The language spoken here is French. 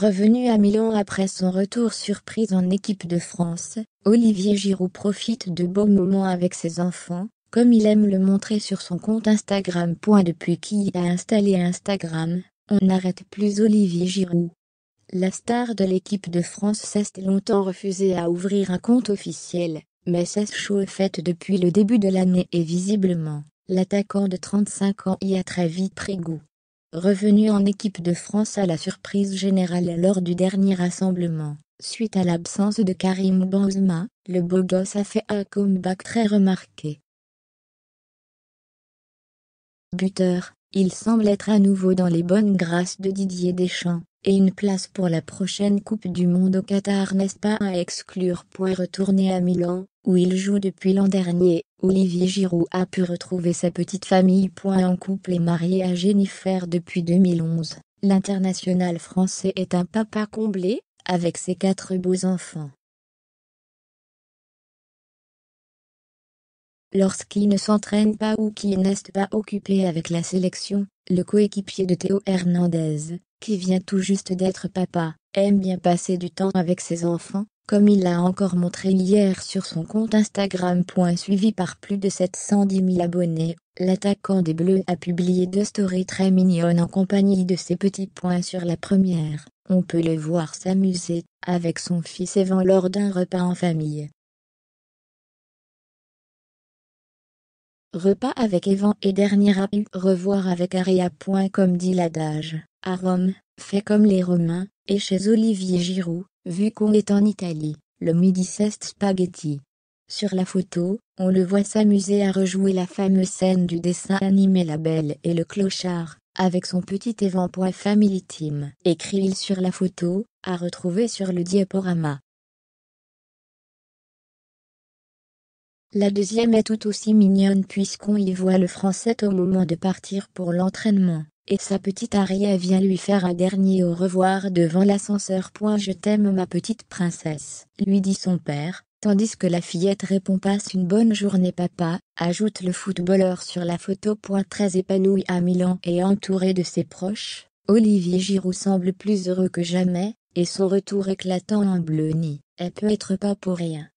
Revenu à Milan après son retour surprise en équipe de France, Olivier Giroud profite de beaux moments avec ses enfants, comme il aime le montrer sur son compte Instagram. Depuis qu'il a installé Instagram, on n'arrête plus Olivier Giroud. La star de l'équipe de France s'est longtemps refusée à ouvrir un compte officiel, mais cesse chaud depuis le début de l'année et visiblement, l'attaquant de 35 ans y a très vite pris goût revenu en équipe de France à la surprise générale lors du dernier rassemblement. Suite à l'absence de Karim Benzema, le beau gosse a fait un comeback très remarqué. Buteur, il semble être à nouveau dans les bonnes grâces de Didier Deschamps et une place pour la prochaine Coupe du Monde au Qatar n'est ce pas à exclure. Point retourné à Milan, où il joue depuis l'an dernier, Olivier Giroud a pu retrouver sa petite famille. Point en couple et marié à Jennifer depuis 2011, l'international français est un papa comblé, avec ses quatre beaux enfants. Lorsqu'il ne s'entraîne pas ou qu'il n'est pas occupé avec la sélection, le coéquipier de Théo Hernandez, qui vient tout juste d'être papa, aime bien passer du temps avec ses enfants, comme il l'a encore montré hier sur son compte Instagram. Suivi par plus de 710 000 abonnés, l'attaquant des Bleus a publié deux stories très mignonnes en compagnie de ses petits points sur la première. On peut le voir s'amuser avec son fils Evan lors d'un repas en famille. Repas avec Evan et dernier à revoir avec Aria. Comme dit l'adage à Rome, fait comme les Romains, et chez Olivier Giroud, vu qu'on est en Italie, le midi spaghetti. Sur la photo, on le voit s'amuser à rejouer la fameuse scène du dessin animé La Belle et le Clochard, avec son petit évent-point Family écrit-il sur la photo, à retrouver sur le diaporama. La deuxième est tout aussi mignonne puisqu'on y voit le français au moment de partir pour l'entraînement et sa petite Aria vient lui faire un dernier au revoir devant l'ascenseur. Je t'aime ma petite princesse, lui dit son père, tandis que la fillette répond passe une bonne journée papa, ajoute le footballeur sur la photo. Très épanoui à Milan et entouré de ses proches, Olivier Giroud semble plus heureux que jamais, et son retour éclatant en bleu-nid, Elle peut-être pas pour rien.